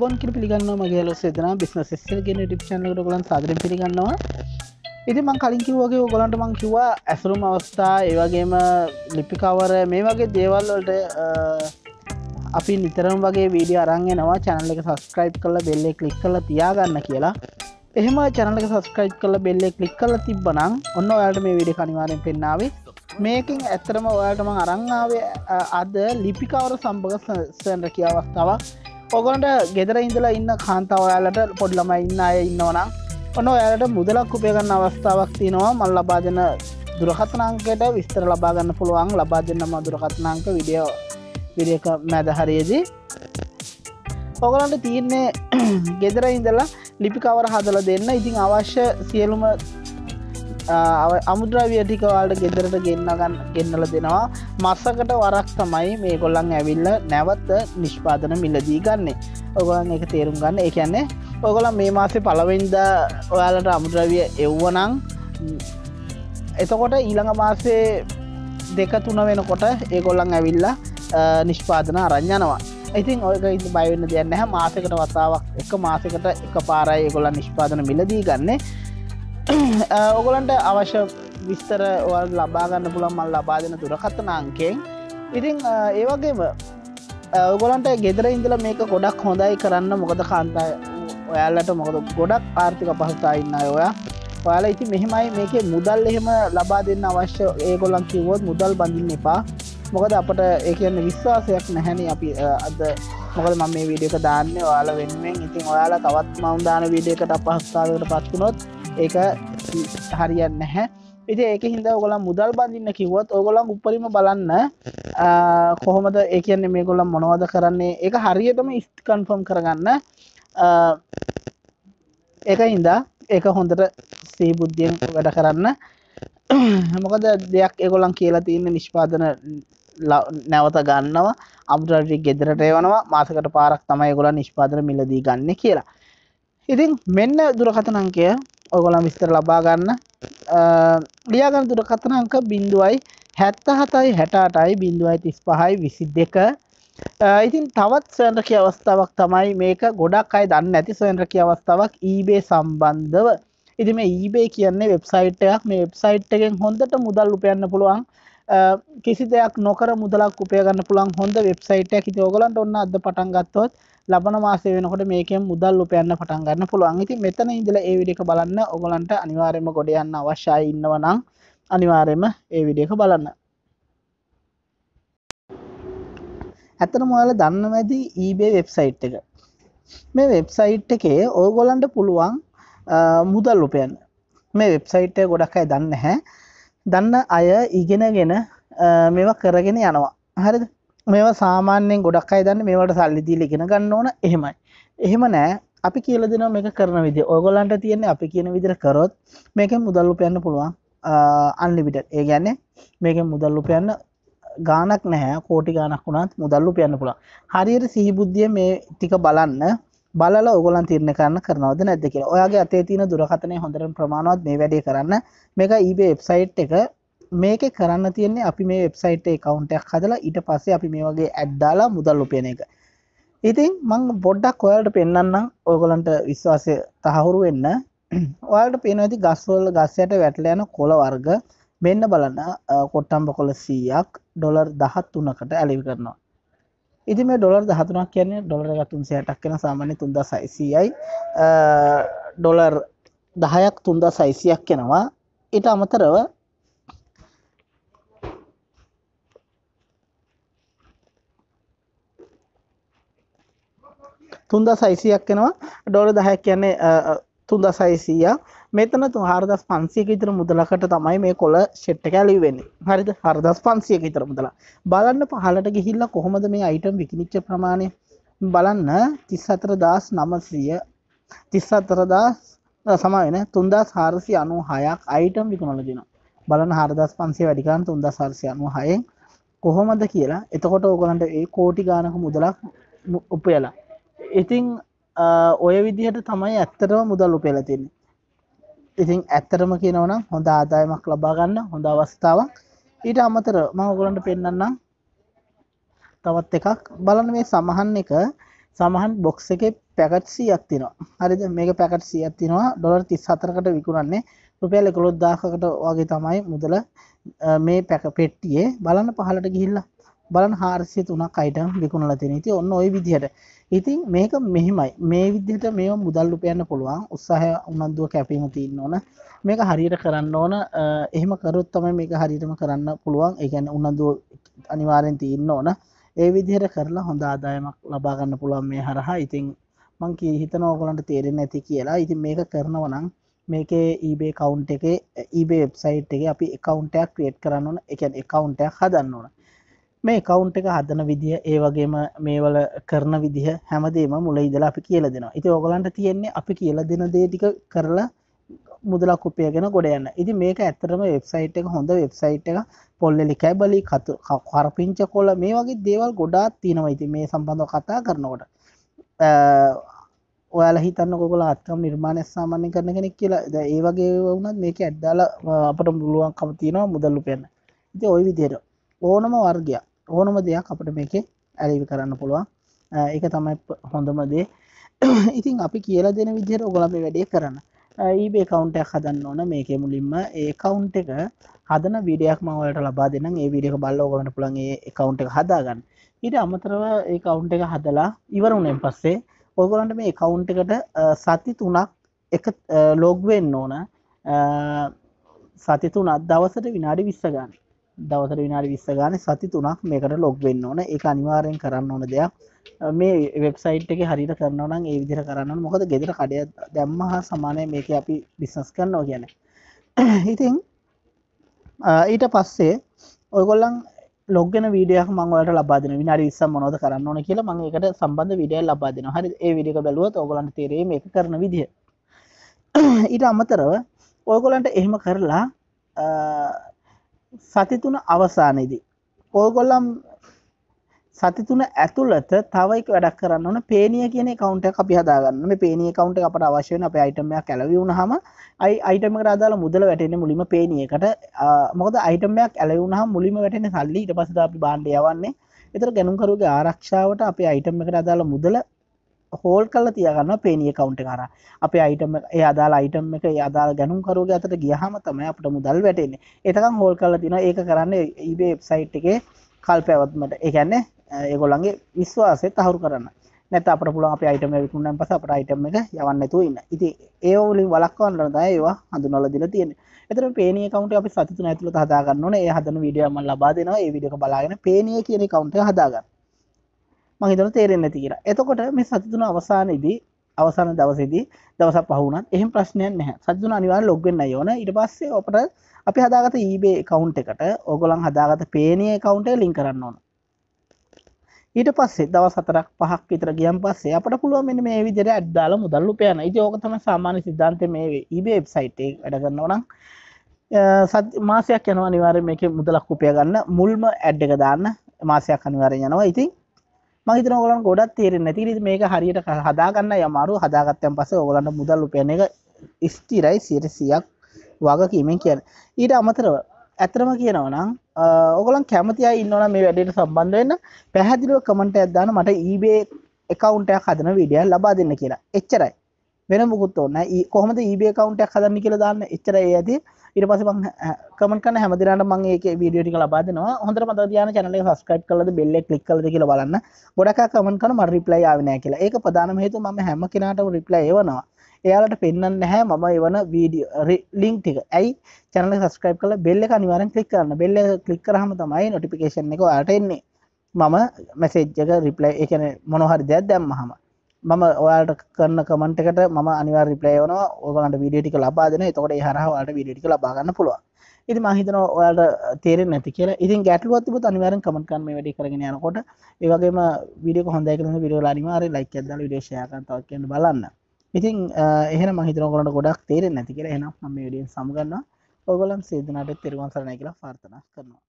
බොන්කිර පිළිගන්න මගේ ලොස් එදන බිස්න සිස්සගෙන ටිප්ෂන්ලට ගොලන් සාදර පිගන්නවා ඉතිමං කලින්කිව වගේ ඔගොලන්ට මං කිවා ඇසරුම් අවස්ථා ඒවගේම ලිපිකවර මේ වගේ දේවල්වලට අපි නිතරම් වගේ වීඩිය අරංගෙනවා චැනල එක සස්ක්‍රයිබ් කල බෙල්ලෙ කලික් කල තියාගන්න කියලා එහෙම චැනල එක සස්ක්‍රයිබ් කල බෙල්ලෙ කලික් කල තිබ්බනම් ඔන්න ඔයාට මේ විඩි කනිවාරෙන් පෙන්නාවේ මේකින් ඇත්තරම ඔයාටම අරංාවේ අද ලිපිකවර සම්භග සන්ර කිය අවස්ථාවක් ඔගොන්ට ගෙදර ඉඳලා ඉන්න කාන්තාවයාලට පොඩ්ලම ඉන්න අය ඉන්නවනම් ඔන්න ඔයාලට මුදලක් උපයගන්න අවස්ථාවක් තියෙනවා මල් ලබාදන දුරකතනංකට විස්තර ලබාගන්න පුළුවන් ලබාදන්නම දුරකතනංක විඩියෝ විඩියක මැද හරියේදී ඔගලන්ට තියන්නේ ගෙදර ඉඳලා ලිපිකවර හදල දෙන්න ඉතිං අවශ්‍ය සියලුම අමුද්‍රවිය ටිකවාට ගෙදරට ගෙන්න්නගන්න ගෙන්නල දෙනවා මස්සකට වරක් තමයි මේ කොල්ලන් ඇවිල්ල නැවත්ත නිෂ්පාදන මිලදී ගන්නේ ඔගලන් එක තේරුම් ගන්න එකන්නේ ඔගොල මේ මාසේ පලවෙන්ද ඔයාලට අමුද්‍රවිය එව්වනං එතකොට ඊළඟ මාසේ දෙක තුන වෙනකොට ඒගොල්ලන් ඇවිල්ලා නිෂ්පාදන අරං්‍යනවා ඉතින් ඔයක ඉති බයවෙන්න දෙන්න හැ මාසකට වතාවක් එක මාසකට එක පාරයි ගොල නිෂ්පාදන මිලදී ගන්න Uh, ඔගොලන්ට අවශ්‍ය විස්තර ඔල් ලබාගන්න පුළන් මල් ලබා දෙන තුරකත්තන අංකෙන් ඉතිං uh, ඒවගේම uh, ඔගොලන්ට ගෙදර ඉඳල මේක ගොඩක් හොඳයි කරන්න මොකද කාන්තය ඔයාලට මොකද ගොඩක් ආර්ථික පහතා ඉන්න ඔයා ඔයාලා ඉති මෙහෙමයි මේකේ මුදල් එහෙම ලබා දෙන්න අවශ්‍ය ඒගොලන් කිවොත් මුදල් බඳින්න එපා මොකද අපට ඒකන්න විශ්වාසයක් නැහැනි අපි අද මොකද මම මේ විඩියක දාන්න ඔයාල වෙනුවෙන් ඉතින් ඔයාලා තවත් මවදාන විඩියකට අපහස්ථාවකට පත්වුණොත් ඒක හරියන්න නැහැ ඉති ඒක හිද ඔගොලම් මුදල් බඳන්න කිවත් ඔගොලන් උපරිම බලන්න කොහොමද ඒ කියන්නේ මේ ගොලම් මොනවද කරන්නේ එක හරියටම ස්කන්ෆම් කරගන්න ඒක හින්දා ඒක හොඳට සීබුද්ධියෙන් වැඩ කරන්න මොකද දෙයක් ඒගොලන් කියලා තියන්න නිෂ්පාදන නැවත ගන්නවා අමුටරි ගෙදරට එවනවා මාසකට පාරක් තමයි ගොල නිෂ්පාදන මිලදී ගන්න කියලා ඉතින් මෙන්න දුරකතනංකය ඔගොලන් විස්තර ලබා ගන්න ලියාගන්න දුර කතන අංක බිඳුවයි හැත්ත හතයි හැටාටයි බිඳුවයි තිස් පහයි විසි දෙක ඉතින් තවත් සොයන්ට්‍රකී අවස්ථාවක් තමයි මේක ගොඩක් අයි දන්න ඇති සොයන්ට්‍රකී අවස්ථාවක් ඊබේ සම්බන්ධව ඉතිම ඊබේ කියන්නේ වෙබ්සයිට් එකක් මේ වෙබ්සයිට් එකෙන් හොඳට මුදල් උපයන්න පුළුවන් කිසි දෙයක් නොකර මුදලක් උපයගන්න පුළන් හොඳ වෙබ්සයිට් එක ඉතින් ඔයගලන්ට ඔන්න අද පටන් ගත්තොත් ලබන මාසේ වෙනකොට මේකෙන් මුදල් උපයන්න පටන් ගන්න පුළුවන්. ඉතින් මෙතන ඉඳලා ඒ වීඩියෝ එක බලන්න ඔයගලන්ට අනිවාර්යයෙන්ම ගොඩ යන්න අවශ්‍යයි ඉන්නවා නම් අනිවාර්යයෙන්ම ඒ වීඩියෝ එක බලන්න. ඇත්තටම ඔයාලා දන්නව ඇති eBay වෙබ්සයිට් එක. මේ වෙබ්සයිට් එකේ ඕගොල්ලන්ට පුළුවන් මුදල් උපයන්න. මේ වෙබ්සයිට් එක ගොඩක් අය දන්නේ නැහැ. දන්න අය ඉගෙනගෙන මේවා කරගෙන යනවා හරිද මේවා සාමාන්‍යයෙන් ගොඩක් අය දන්න මේවට සල්ලි දීලා ඉගෙන ගන්න ඕන එහෙමයි එහෙම නෑ අපි කියලා දෙනවා මේක කරන විදිය ඔයගොල්ලන්ට තියෙන්නේ අපි කියන විදිහට කරොත් මේකෙන් මුදල් උපයන්න පුළුවන් අන්ලිමිටඩ් ඒ කියන්නේ මේකෙන් මුදල් උපයන්න ගානක් නැහැ කෝටි ගානක් වුණත් මුදල් උපයන්න පුළුවන් හරියට සිහිබුද්ධිය මේ ටික බලන්න බලලා ඔයගොල්ලන් තීරණය කරන්න කරනවද නැද්ද කියලා. ඔයාගේ අතේ තියෙන දුරකථනය හොඳට ප්‍රමාණවත් මේ වැඩේ කරන්න. මේක eBay website එක මේකේ කරන්න තියෙන්නේ අපි මේ website එකේ account එකක් හදලා ඊට පස්සේ අපි මේ වගේ ad දාලා මුදල් උපයන එක. ඉතින් මං පොඩ්ඩක් ඔයාලට පෙන්වන්නම් ඔයගොල්ලන්ට විශ්වාසය තහවුරු වෙන්න. ඔයාලට පේනවා ඇති ගස්වල ගස්යට වැටලා යන කොළ වර්ග මෙන්න බලන්න කොට්ටම්බ කොළ 100ක් ඩොලර් 13කට ඇලවි කරනවා. ඉතින් මේ ඩොලර් 13ක් කියන්නේ ඩොලර් එකක් 360ක් වෙන සාමාන්‍ය 3600යි ඩොලර් 10ක් 3600ක් වෙනවා ඊට අමතරව තුන්දා සයිසියක් වෙනවා ඩොල දහයක් කියන්නේ තුන්දා සයිසීය මෙතන තු හරදස් පන්සියක විතර මුදලකට තමයි මේ කොල ෂෙට්ට කැලි වෙන්නේ හරිද හරදස් පන්සියක විතර මුදලා බලන්න පහලට ගිහිල්ලා කොහොමද මේ අයිටම් විකිනිච්ච ප්‍රමාණය බලන්න තිස් අතර දස් නමසිය තිස් අතරදස් සමයන තුන්දස් හාරසි අනු හයක් අයිටම් විකුණල දෙන බලන හරදස් පන්සේ වැඩිකාන් තුන්දස් හරසි අනු හයෙන් කොහොමද කියලා එතකොට ඕගලන්ට ඒ කෝටි ගානක මුදලක් උපයලා ඉතිං ඔය විදිහට තමයි ඇත්තටම මුදල් උපෙලතින්නේ ඉතින් ඇත්තටම කියනවනම් හොඳ ආදායමක් ලබා ගන්න හොඳ අවස්ථාවක් ඊට අමතර මම ඔයගලන්ට පෙන්වන්නම් තවත් එකක් බලන්න මේ සමහන් එක සමහන් බොක්ස් එකේ පැකට් 100ක් තියෙනවා හරිද මේක පැකට් 100ක් තියෙනවා ඩොලර් 34කට විකුණන්නේ රුපියල් 11000කට වගේ තමයි මුදල මේ පැක පෙට්ටියේ බලන්න පහලට ගිහිල්ලා බලන් හාරසිය තුනක් අයිටම් විකුණල තියෙන ති ඔන්න ඔය විදිහට ඉතින් මේක මෙහිමයි මේ විදිහට මේ මුදල් උපයන්න පුළුවන් උත්සාහය උනන්දුව කැපීම තියන්න ඕන මේක හරියට කරන්න ඕන එහෙම කරුත් තමයි මේක හරිටම කරන්න පුළුවන් එකැන උනන්දුව අනිවාරෙන් තියන්න ඕන ඒ විදිහට කරලා හොඳ ආදායමක් ලබාගන්න පුළුවන් මේ හරහා ඉතින් මං කිය හිතන ඕගලන්ට තේරෙන් ඇති කියලා ඉතින් මේක කරනවනං මේකේ ඊබේ කවුන්් එක ඊබේ වෙබ්සයිට් එක අපි එකකවුන්ටයක් ක්‍රේට් කරන්න එකන් එකකවුන්ටයක් හදන්න ඕන මේ කවුන්් එක හදන විදිහ ඒ වගේම මේවල කරන විදිහ හැමදේම මුල ඉදලා අපි කියල දෙෙනවා ඉති ඔගලන්ට තියෙන්නේ අපි කියල දෙන දේටික කරලා මුදලක් කුපයගෙන ගොඩ යන්න ඉති මේක ඇත්තරම වෙබ්සයිට් එක හොඳ වෙබ්සයිට් එක පොල්ලෙලි කැබලි කතු කරපිංච කොල මේ වගේ දේවල් ගොඩාත් තියෙනවා ඉති මේ සම්බඳධ කතා කරනකොට ඔයාල හිතන්න කොල අත්කම් නිර්මාණය සාමාන්‍ය කරන කෙනෙක් කියලා ද ඒ වගේ වුණත් මේක ඇද්දාල අපට මුළුවන් කමතිනවා මුදල්ලු පෙන්න්න ඉති ඔය විදියට ඕනම වර්ගයක් ඕනම දෙයක් අපට මේකේ ඇලිවි කරන්න පුළුවන් එක තමයි හොඳමදේ ඉතින් අපි කියලා දෙන විදිහයට ඔගොලම වැඩේ කරන්න ඒබේ කවුන්ටයක් හදන්න ඕන මේක මුලින්ම ඒ කවුන්් එක හදන විඩියක් මවලට ලබා දෙන ඒ විඩියක බල්ල ඔගලට පුළන් ඒ කවුන්් එක හදාගන්න ඊට අමතරව ඒ කවුන්් එක හදලා ඉවරුණෙන් පස්සේ ඔගොලන්ට මේ කවුන්් එකට සති තුනක් එක ලෝග්වෙන්න ඕන සති තුනත් දවසට විනාඩි විස්සගන්න දවසර විනාඩි විස්ස ගාන සති තුනක් මේකට ලොග් වෙන්න ඕන ඒ අනිවාරයෙන් කරන්න ඕන දෙයක් මේ වෙබ්සයිට් එක හරිට කරනවනම් ඒ විදිර කරන්න මොකද ගෙදර කඩය දැම්ම හා සමානය මේක අපි බිස්නස් කරනවා කියන ඉතින් ඊට පස්සේ ඔයගොල්ලන් ලොගෙන වීඩියක් මංවලට ලබාදන විනාරි විස්සම් මොනොද කරන්න ඕන කියලා මං එකට සම්බන්ධ විඩිය ලබාදන හරි ඒ විඩික බැලුවත් ඔගලන්ට තේරේ මේ කරන විදිහ ඊට අමතරව ඔයගොලන්ට එහෙම කරලා සති තුන අවසානයේදී ඕගොල්ලන් සති තුන ඇතුළත තව එක වැඩක් කරන්න ඕන පේනිය කියන account එකක් අපි හදාගන්න. මේ පේනිය account එක අපට අවශ්‍ය වෙන අපේ item එකක් ඇලවි වුණාම අයි item එකට අදාළ මුදල වැටෙන්නේ මුලින්ම පේනියකට. මොකද item එකක් ඇලවි වුණාම මුලින්ම වැටෙන්නේ සල්ලි ඊට පස්සේ අපි භාණ්ඩ යවන්නේ. ඒතර ගණන්කරුගේ ආරක්ෂාවට අපේ item එකට අදාළ මුදල හෝල් කල්ල තියගන්න පේනිය කවුන්ට කර අපේ අයිටම ඒ අදාල් අයිටම් එක අදාල් ගැනුම්කරුග අතට ගියහම තමයි අපට මුදල් වැටෙන්නේ එතකම් හෝල් කල්ල තින ඒක කරන්න ඒබේ වෙබ්සයිට් එකේ කල් පැවත්මට එකන්නේ ඒගොල්ලන්ගේ විශ්වාසය තහුරු කරන්න නැත අපට පුළුව අප අයිටම විකුණන් පස අපට අයිටම එක යවන්නතු ඉන්න ඉති ඒවලින් වලක්වන්නද ඒවා හඳුනල දිල තියෙන එතර පේනිය කවුට අපි සතුතු ඇතුළ හදාගන්නන ඒ හදන විඩියමල් ලබා දෙනවා ඒ විඩියක බලාගෙන පේනිය කියන කවුන්ට හදාගන්න මහිතන තේරෙන් නැති කියලා එතකොට මේ සතිතුන අවසානයේදී අවසාන දවසේදී දවස පහුනත් එහෙම ප්‍රශ්නයක් නැහැ සතිතුන අනිවාර්ය ලොග් වෙන්න ඕන ඊට පස්සේ අපට අපි හදාගත්ත eBay account එකට ඕගොල්ලන් හදාගත්ත Payoneer account එක link කරන්න ඕන ඊට පස්සේ දවස් 4ක් 5ක් විතර ගියන් පස්සේ අපට පුළුවන් මෙන්න මේ විදිහට ඇඩ් දාලා මුදල් උපයන. ඉතින් ඕක තමයි සාමාන්‍ය સિદ્ધාන්තය මේ eBay website එකේ වැඩ කරනවා නම් මාසයක් යනවා අනිවාර්යෙන් මේකේ මුදලක් උපය ගන්න මුල්ම ඇඩ් එක දාන්න මාසයක් අනිවාර්යෙන් යනවා. ඉතින් මහිතන ඔගලන් ගොඩත් තේරෙන්නේ නැති ඉතින් මේක හරියට හදාගන්න යමාරු හදාගත්තන් පස්සේ ඔයගලන්ට මුදල් උපයන එක ස්ථිරයි 100ක් වගකීමෙන් කියන්නේ ඊට අමතරව ඇත්තම කියනවා නම් ඔයගලන් කැමති අය ඉන්නවනම් මේ වැඩේට සම්බන්ධ වෙන්න පැහැදිලිව කමෙන්ට් එකක් දාන්න මට eBay account එකක් හදන වීඩියෝ ලබා දෙන්න කියලා එච්චරයි වෙන මුකුත් ඕන්න කොහොමද ඒබේ කවුන්ටක් හදමි කියල දාන්න එච්චර ඇති ඉට පස බං කමටන හැමදිරට මගේ වීඩියටි ලබාදනවා හොඳර මත යාන චනල සස්කයිට් කලද බෙල්ල ලික් කල කියල බලන්න ගොඩක් කමන් කන ම රිප්ලයි ආවනය කියලා ඒක ප්‍රධානම හේතු ම හැම කෙනට රිප්ලයවනවා එයාලට පෙන්න්න හැ මම එවන වීඩිය ලිින්ක් ටික ඇයි චනල සස්ක්‍රයිප් කල බෙල්ල නිවරෙන් කලික් කරන්න බෙල්ල කලික් කරහම තමයි නොටිපිකේෂන් එක අටෙන්නේ මම මැසේජ්ජක රිප්ලයි එකන මොනොහරි දෙයක් දැම්ම හම මම ඔයාට කරන්න කමට එකට ම අනිවා රිපලේයන ඔගලට විඩියටික ලබාදන තකොට හරහවාට විඩිටික ලබාගන්න පුළුව ඉති මහිතන ඔයාට තේර නැති කිය ඉතින් ගැටලුවත්තිබ අනිවාරෙන් කමටකන්ම වැඩි කරගෙන යනකොට ඒවගේම විඩිය හොඳයකන විඩිය අනිවාර ලයික ඇදල විදේශයකන්තාව කියන්න බලන්න ඉතින් එහෙන මහිතනකොට ගොඩක් තේරෙන් නැති කියෙන එනම් ම ඩියෙන් සම්ගන්න ඔගලම් සේදනට තෙරවන්සරණය කියලා පාර්ථනා කරනවා